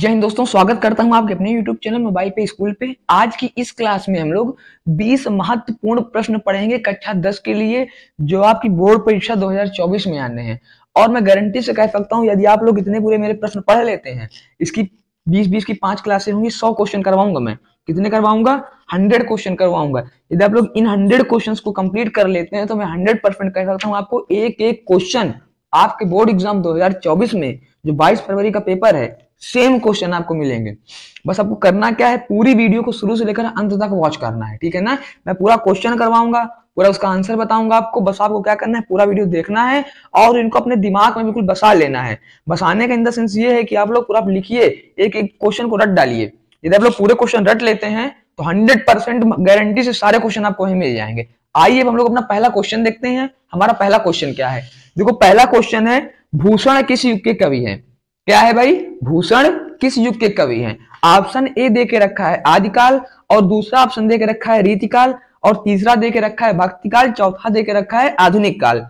जय हिंद दोस्तों स्वागत करता हूं आपके अपने YouTube चैनल मोबाइल पे स्कूल पे आज की इस क्लास में हम लोग 20 महत्वपूर्ण प्रश्न पढ़ेंगे कक्षा 10 के लिए जो आपकी बोर्ड परीक्षा 2024 में आने हैं और मैं गारंटी से कह सकता हूं यदि आप लोग इतने पूरे मेरे प्रश्न पढ़ लेते हैं इसकी 20-20 की पांच क्लासे होंगी सौ क्वेश्चन करवाऊंगा मैं कितने करवाऊंगा हंड्रेड क्वेश्चन करवाऊंगा यदि आप लोग इन हंड्रेड क्वेश्चन को कंप्लीट कर लेते हैं तो मैं हंड्रेड परसेंट कह सकता हूँ आपको एक एक क्वेश्चन आपके बोर्ड एग्जाम दो में जो 22 फरवरी का पेपर है सेम क्वेश्चन आपको मिलेंगे बस आपको करना क्या है पूरी वीडियो को शुरू से लेकर अंत तक वॉच करना है ठीक है ना मैं पूरा क्वेश्चन करवाऊंगा पूरा उसका आंसर बताऊंगा आपको बस आपको क्या करना है पूरा वीडियो देखना है और इनको अपने दिमाग में बिल्कुल बसा लेना है बसाने का इन द सेंस ये है कि आप लोग पूरा आप लिखिए एक एक क्वेश्चन को रट डालिए यदि आप लोग पूरे क्वेश्चन रट लेते हैं तो हंड्रेड परसेंट गारंटी से सारे क्वेश्चन आपको वहीं मिल जाएंगे आइए हम लोग अपना पहला क्वेश्चन देखते हैं हमारा पहला क्वेश्चन क्या है देखो पहला क्वेश्चन है भूषण किस युग के कवि है क्या है भाई भूषण किस युग के कवि हैं ऑप्शन ए दे के रखा है आदिकाल और दूसरा ऑप्शन दे के रखा है रीतिकाल और तीसरा दे के रखा है भक्तिकाल चौथा दे के रखा है आधुनिक काल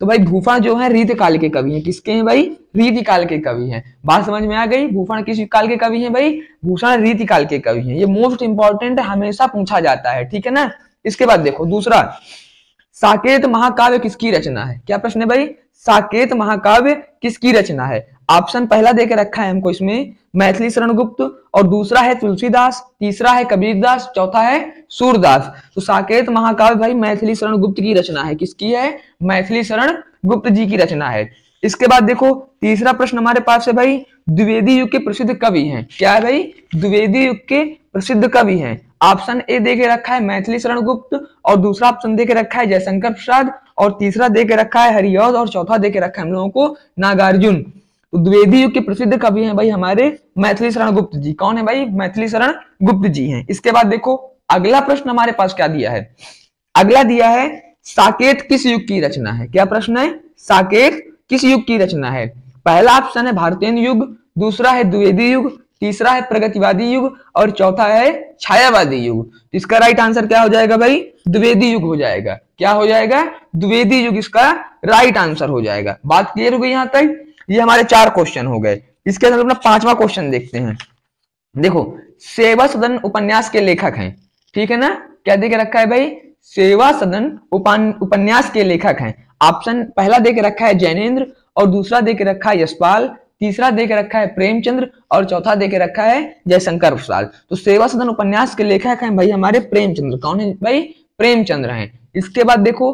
तो भाई भूफण जो है रीतकाल के कवि हैं किसके हैं भाई रीतिकाल के कवि हैं बात समझ में आ गई भूफण किस काल के कवि हैं भाई भूषण रीतिकाल के कवि हैं ये मोस्ट इंपॉर्टेंट हमेशा पूछा जाता है ठीक है ना इसके बाद देखो दूसरा साकेत महाकाव्य किसकी रचना है क्या प्रश्न है भाई साकेत महाकाव्य किसकी रचना है ऑप्शन पहला देकर रखा है हमको इसमें मैथिली शरणगुप्त और दूसरा है तुलसीदास तीसरा है कबीरदास चौथा है सूरदास तो साकेत महाकाव्य भाई मैथिली शरण गुप्त की रचना है किसकी है मैथिली शरण गुप्त जी की रचना है इसके बाद देखो तीसरा प्रश्न हमारे पास है भाई द्विवेदी युग के प्रसिद्ध कवि हैं क्या है भाई द्विवेदी युग के प्रसिद्ध कवि हैं ऑप्शन ए दे के रखा है मैथिली शरण गुप्त और दूसरा ऑप्शन दे के रखा है जयशंकर प्रसाद और तीसरा दे के रखा है हरिओद और चौथा दे के रखा है हम लोगों को नागार्जुन तो द्विवेदी युग के प्रसिद्ध कवि हैं भाई हमारे मैथिली शरण गुप्त जी कौन है भाई मैथिली शरण गुप्त जी हैं इसके बाद देखो अगला प्रश्न हमारे पास क्या दिया है अगला दिया है साकेत किस युग की रचना है क्या प्रश्न है साकेत किस युग की रचना है पहला ऑप्शन है भारतीय युग दूसरा है द्विवेदी युग तीसरा है प्रगतिवादी युग और चौथा है छायावादी युग तो इसका राइट आंसर क्या हो जाएगा भाई द्विवेदी युग हो जाएगा क्या हो जाएगा द्विवेदी युग इसका राइट आंसर हो जाएगा बात क्लियर हो गई यहां तक ये हमारे चार क्वेश्चन हो गए इसके अंदर अपना पांचवा क्वेश्चन देखते हैं देखो सेवा सदन उपन्यास के लेखक हैं ठीक है ना क्या देख रखा है भाई सेवा सदन उपन्यास के लेखक हैं ऑप्शन पहला दे के रखा है जैनेन्द्र और दूसरा देख रखा है यशपाल तीसरा देख रखा है प्रेमचंद्र और चौथा देख रखा है जयशंकर प्रसाद तो सेवा सदन उपन्यास के लेखक हैं भाई हमारे प्रेमचंद्र कौन है भाई प्रेमचंद्र हैं इसके बाद देखो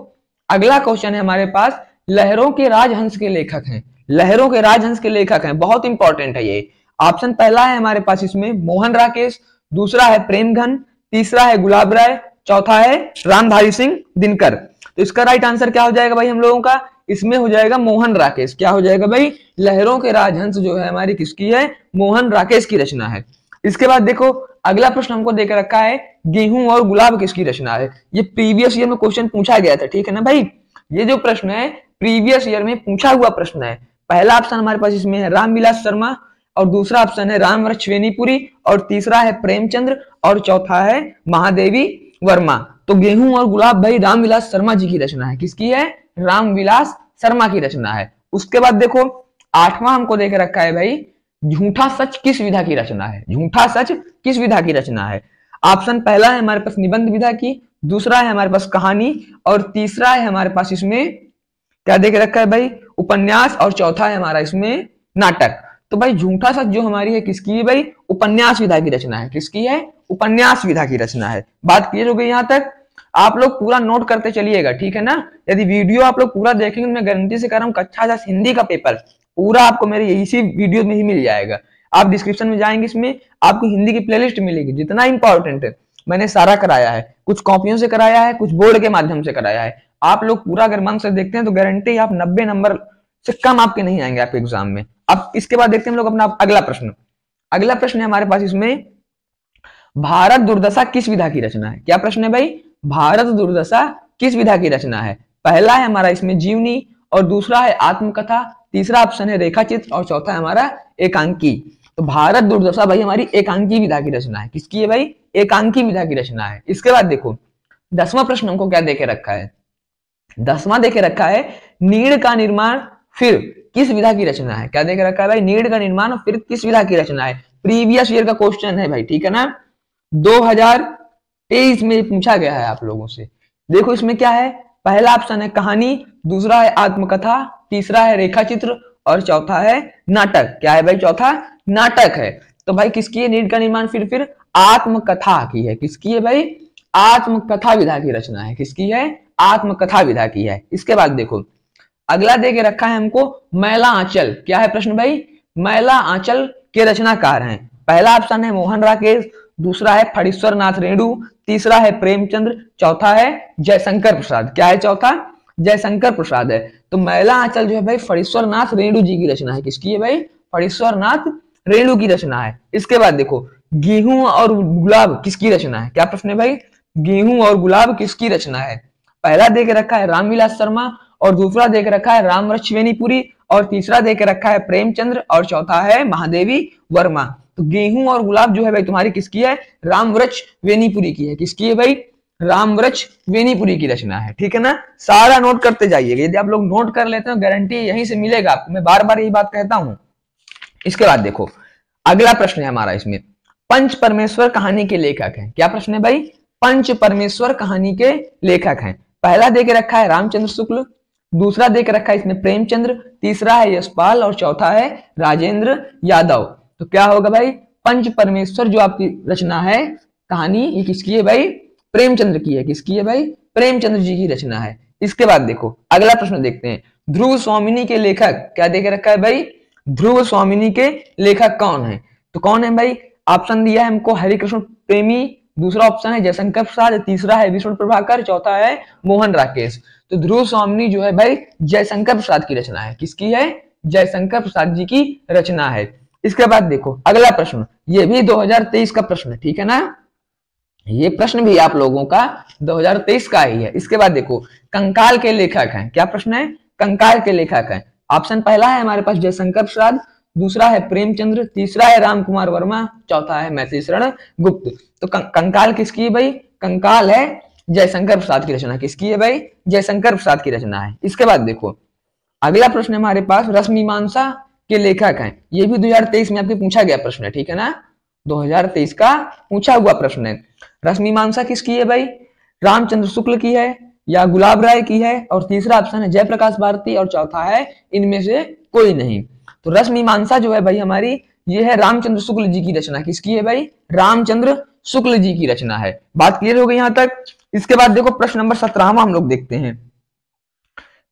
अगला क्वेश्चन है हमारे पास लहरों के राजहंस के लेखक हैं लहरों के राजहंस के लेखक हैं बहुत इंपॉर्टेंट है ये ऑप्शन पहला है हमारे पास इसमें मोहन राकेश दूसरा है प्रेमघन तीसरा है गुलाब राय चौथा है रामधारी सिंह दिनकर इसका राइट आंसर क्या हो जाएगा भाई हम लोगों का इसमें हो जाएगा मोहन राकेश क्या हो जाएगा भाई लहरों के राजहंस जो है हमारी किसकी है मोहन राकेश की रचना है इसके बाद देखो अगला प्रश्न हमको देकर रखा है गेहूं और गुलाब किसकी रचना है ये प्रीवियस ईयर में क्वेश्चन पूछा गया था ठीक है ना भाई ये जो प्रश्न है प्रीवियस ईयर में पूछा हुआ प्रश्न है पहला ऑप्शन हमारे पास इसमें है रामविलास शर्मा और दूसरा ऑप्शन है राम रक्षवेनीपुरी और तीसरा है प्रेमचंद्र और चौथा है महादेवी वर्मा तो गेहूं और गुलाब भाई रामविलास शर्मा जी की रचना है किसकी है रामविलास शर्मा की रचना है उसके बाद देखो आठवां हमको देख रखा है भाई झूठा सच किस विधा की रचना है झूठा सच किस विधा की रचना है ऑप्शन पहला है हमारे पास निबंध विधा की दूसरा है हमारे पास कहानी और तीसरा है हमारे पास इसमें क्या देख रखा है भाई उपन्यास और चौथा है हमारा इसमें नाटक तो भाई झूठा सच जो हमारी है किसकी है भाई उपन्यास विधा की रचना है किसकी है उपन्यास विधा की रचना है बात क्लियर हो गई यहाँ तक आप लोग पूरा नोट करते चलिएगा ठीक है ना यदि वीडियो आप लोग पूरा देखेंगे तो मैं गारंटी से कर रहा हूँ कक्षा सा हिंदी का पेपर पूरा आपको मेरे इसी वीडियो में ही मिल जाएगा आप डिस्क्रिप्शन में जाएंगे इसमें आपको हिंदी की प्लेलिस्ट मिलेगी जितना इंपॉर्टेंट है मैंने सारा कराया है कुछ कॉपियों से कराया है कुछ बोर्ड के माध्यम से कराया है आप लोग पूरा अगर मन से देखते हैं तो गारंटी आप नब्बे नंबर से कम आपके नहीं आएंगे आपके एग्जाम में अब इसके बाद देखते हैं हम लोग अपना अगला प्रश्न अगला प्रश्न है हमारे पास इसमें भारत दुर्दशा किस विधा की रचना है क्या प्रश्न है भाई भारत दुर्दशा किस विधा की रचना है पहला है हमारा इसमें जीवनी और दूसरा है आत्मकथा तीसरा ऑप्शन है रेखा चित्र और चौथा है हमारा एकांकी तो भारत दुर्दशा भाई हमारी एकांकी विधा की रचना है किसकी है भाई एकांकी विधा की रचना है इसके बाद देखो दसवां प्रश्न हमको क्या देखे रखा है दसवां देखे रखा है नीड़ का निर्माण फिर किस विधा की रचना है क्या देख रखा है भाई नीड का निर्माण फिर किस विधा की रचना है प्रीवियस ईयर का क्वेश्चन है भाई ठीक है ना 2000 तेईस में पूछा गया है आप लोगों से देखो इसमें क्या है पहला ऑप्शन है कहानी दूसरा है आत्मकथा तीसरा है रेखा चित्र और चौथा है नाटक क्या है भाई चौथा नाटक है तो भाई किसकी है नीट का निर्माण फिर फिर आत्मकथा की है किसकी है भाई आत्मकथा विधा की रचना है किसकी है आत्मकथा विधा की है इसके बाद देखो अगला दे के रखा है हमको मैला आंचल क्या है प्रश्न भाई मैला आंचल के रचनाकार हैं पहला ऑप्शन है मोहन राकेश दूसरा है फणीश्वर नाथ रेणु तीसरा है प्रेमचंद्र चौथा है जयशंकर प्रसाद क्या है चौथा जयशंकर प्रसाद है तो मैला आंचल जो है भाई फणीश्वर नाथ रेणु जी की रचना है किसकी है भाई फणीश्वर नाथ रेणु की रचना है इसके बाद देखो गेहूं और गुलाब किसकी रचना है क्या प्रश्न है भाई गेहूं और गुलाब किसकी रचना है पहला देख रखा है रामविलास शर्मा और दूसरा देख रखा है राम और तीसरा देख रखा है प्रेमचंद्र और चौथा है महादेवी वर्मा तो गेहूं और गुलाब जो है भाई तुम्हारी किसकी है रामवृक्ष वेनीपुरी की है किसकी है भाई रामवृक्ष वेनीपुरी की रचना है ठीक है ना सारा नोट करते जाइएगा यदि आप लोग नोट कर लेते हो गारंटी यहीं से मिलेगा आपको मैं बार बार यही बात कहता हूं इसके बाद देखो अगला प्रश्न है हमारा इसमें पंच परमेश्वर कहानी के लेखक हैं क्या प्रश्न है भाई पंच परमेश्वर कहानी के लेखक हैं पहला देख रखा है रामचंद्र शुक्ल दूसरा देख रखा है इसमें प्रेमचंद्र तीसरा है यशपाल और चौथा है राजेंद्र यादव तो क्या होगा भाई पंच परमेश्वर जो आपकी रचना है कहानी ये किसकी है भाई प्रेमचंद्र की है किसकी है भाई प्रेमचंद्र जी की रचना है इसके बाद देखो अगला प्रश्न देखते हैं ध्रुव स्वामिनी के लेखक क्या देख रखा है भाई ध्रुव स्वामिनी के लेखक कौन है तो कौन है भाई ऑप्शन दिया है हमको हरिकृष्ण प्रेमी दूसरा ऑप्शन है जयशंकर प्रसाद तीसरा है विष्णु प्रभाकर चौथा है मोहन राकेश तो ध्रुव स्वामी जो है भाई जयशंकर प्रसाद की रचना है किसकी है जयशंकर प्रसाद जी की रचना है इसके बाद देखो अगला प्रश्न ये भी 2023 का प्रश्न है ठीक है ना ये प्रश्न भी आप लोगों का 2023 का ही है इसके बाद देखो कंकाल के लेखक हैं क्या प्रश्न है कंकाल के लेखक हैं ऑप्शन पहला है हमारे पास जयशंकर प्रसाद दूसरा है प्रेमचंद्र तीसरा है राम कुमार वर्मा चौथा है मैथिली शरण गुप्त तो कंकाल किसकी है भाई कंकाल है जयशंकर प्रसाद की रचना किसकी है भाई जयशंकर प्रसाद की रचना है इसके बाद देखो अगला प्रश्न हमारे पास रश्मि मानसा के लेखक हैं ये भी 2023 में आपके पूछा गया प्रश्न है ठीक है ना 2023 का पूछा हुआ प्रश्न है मानसा किसकी है भाई रामचंद्र शुक्ल की है या गुलाब राय की है और तीसरा ऑप्शन है जयप्रकाश भारती और चौथा है इनमें से कोई नहीं तो मानसा जो है भाई हमारी ये है रामचंद्र शुक्ल जी की रचना किसकी है भाई रामचंद्र शुक्ल जी की रचना है बात क्लियर हो गई यहाँ तक इसके बाद देखो प्रश्न नंबर सत्रहवा हम लोग देखते हैं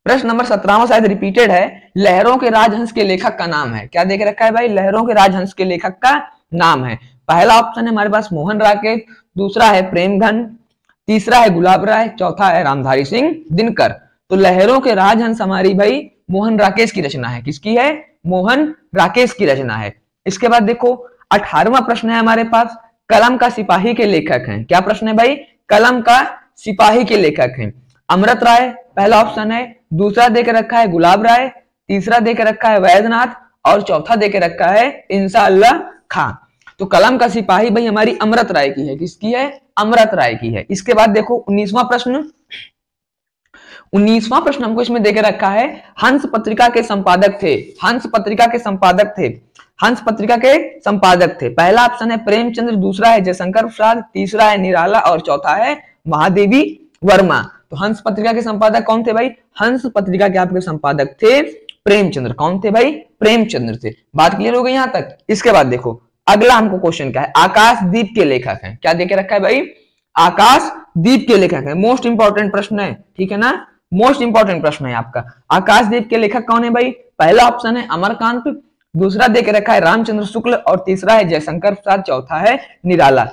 प्रश्न नंबर सत्रहवा शायद रिपीटेड है लहरों के राजहंस के लेखक का नाम है क्या देख रखा है भाई लहरों के राजहंस के लेखक का नाम है पहला ऑप्शन है हमारे पास मोहन राकेत दूसरा है प्रेमघन तीसरा है गुलाब राय चौथा है रामधारी सिंह दिनकर तो लहरों के राजहंस हमारी भाई मोहन राकेश की रचना है किसकी है मोहन राकेश की रचना है इसके बाद देखो अठारवा प्रश्न है हमारे पास कलम का सिपाही के लेखक हैं क्या प्रश्न है भाई कलम का सिपाही के लेखक हैं अमृत राय पहला ऑप्शन है दूसरा देकर रखा है गुलाब राय तीसरा देकर रखा है वैद्यनाथ और चौथा देकर रखा है इंशाला खां तो कलम का सिपाही भाई हमारी अमृत राय की है किसकी है अमृत राय की है इसके बाद देखो उन्नीसवा प्रश्न उन्नीसवा प्रश्न हमको इसमें देकर रखा है हंस पत्रिका के संपादक थे हंस पत्रिका के संपादक थे हंस पत्रिका के संपादक थे पहला ऑप्शन है प्रेमचंद्र दूसरा है जयशंकर प्रसाद तीसरा है निराला और चौथा है महादेवी वर्मा तो हंस पत्रिका के संपादक कौन थे भाई हंस पत्रिका के आपके संपादक थे प्रेमचंद्र कौन थे भाई प्रेमचंद्र थे बात क्लियर हो गई यहां तक इसके बाद देखो अगला हमको क्वेश्चन क्या है आकाश दीप के लेखक हैं क्या देखे रखा है भाई आकाश दीप के लेखक है मोस्ट इंपॉर्टेंट प्रश्न है ठीक है ना मोस्ट इंपॉर्टेंट प्रश्न है आपका आकाशदीप के लेखक कौन है भाई पहला ऑप्शन है अमरकांत दूसरा देके रखा है रामचंद्र शुक्ल और तीसरा है जयशंकर प्रसाद चौथा है निराला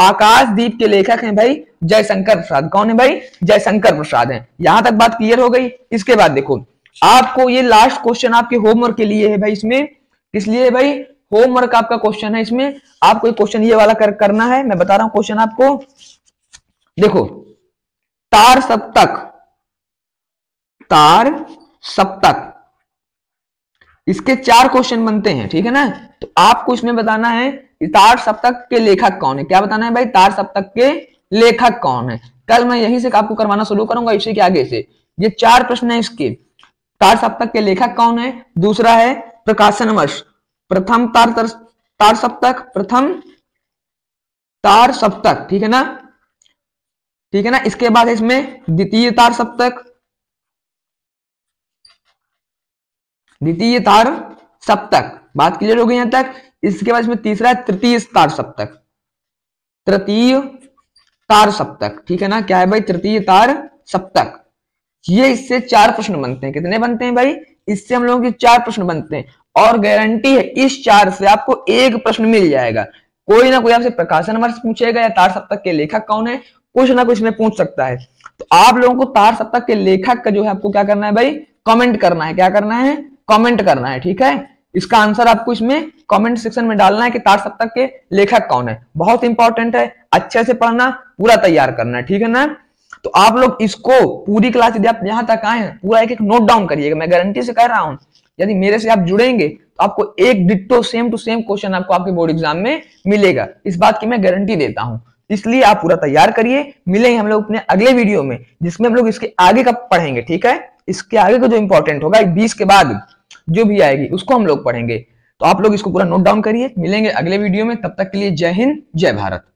आकाशदीप के लेखक हैं भाई जयशंकर प्रसाद कौन है भाई जयशंकर प्रसाद हैं यहां तक बात क्लियर हो गई इसके बाद देखो आपको ये लास्ट क्वेश्चन आपके होमवर्क के लिए है भाई इसमें किस लिए भाई होमवर्क आपका क्वेश्चन है इसमें आपको क्वेश्चन ये वाला कर, करना है मैं बता रहा हूं क्वेश्चन आपको देखो तार सप्तक तार सप्तक इसके चार क्वेश्चन बनते हैं ठीक है ना तो आपको इसमें बताना है तार सप्तक के लेखक कौन है क्या बताना है भाई तार सप्तक के लेखक कौन है कल मैं यही से आपको करवाना शुरू करूंगा इसी के आगे से ये चार प्रश्न है इसके तार सप्तक के लेखक कौन है दूसरा है प्रकाशन वर्ष प्रथम तार तर, तार सप्तक प्रथम तार सप्तक ठीक है ना ठीक है ना इसके बाद इसमें द्वितीय तार सप्तक द्वितीय तार सप्तक बात क्लियर हो गई यहां तक इसके बाद इसमें तीसरा है तृतीय तार सप्तक तृतीय तार सप्तक ठीक है ना क्या है भाई तृतीय तार सप्तक ये इससे चार प्रश्न बनते हैं कितने बनते हैं भाई इससे हम लोगों के चार प्रश्न बनते हैं और गारंटी है इस चार से आपको एक प्रश्न मिल जाएगा कोई ना कोई आपसे प्रकाशन वर्ष पूछेगा या तार सप्तक के लेखक कौन है कुछ ना कुछ में पूछ सकता है तो आप लोगों को तार सप्तक के लेखक का जो है आपको क्या करना है भाई कमेंट करना है क्या करना है कमेंट करना है ठीक है इसका आंसर आपको इसमें कमेंट सेक्शन में डालना है कि तार सप्तक के लेखक कौन है बहुत इंपॉर्टेंट है अच्छे से पढ़ना पूरा तैयार करना ठीक है ना तो आप लोग इसको पूरी क्लास यदि आप यहाँ तक आए हैं पूरा एक एक नोट डाउन करिएगा मैं गारंटी से कह रहा हूँ यदि मेरे से आप जुड़ेंगे तो आपको एक ditto same to same question आपको आपके बोर्ड एग्जाम में मिलेगा इस बात की मैं गारंटी देता हूँ इसलिए आप पूरा तैयार करिए मिलेंगे हम लोग अपने अगले वीडियो में जिसमें हम लोग इसके आगे का पढ़ेंगे ठीक है इसके आगे का जो इंपॉर्टेंट होगा बीस के बाद जो भी आएगी उसको हम लोग पढ़ेंगे तो आप लोग इसको पूरा नोट डाउन करिए मिलेंगे अगले वीडियो में तब तक के लिए जय हिंद जय भारत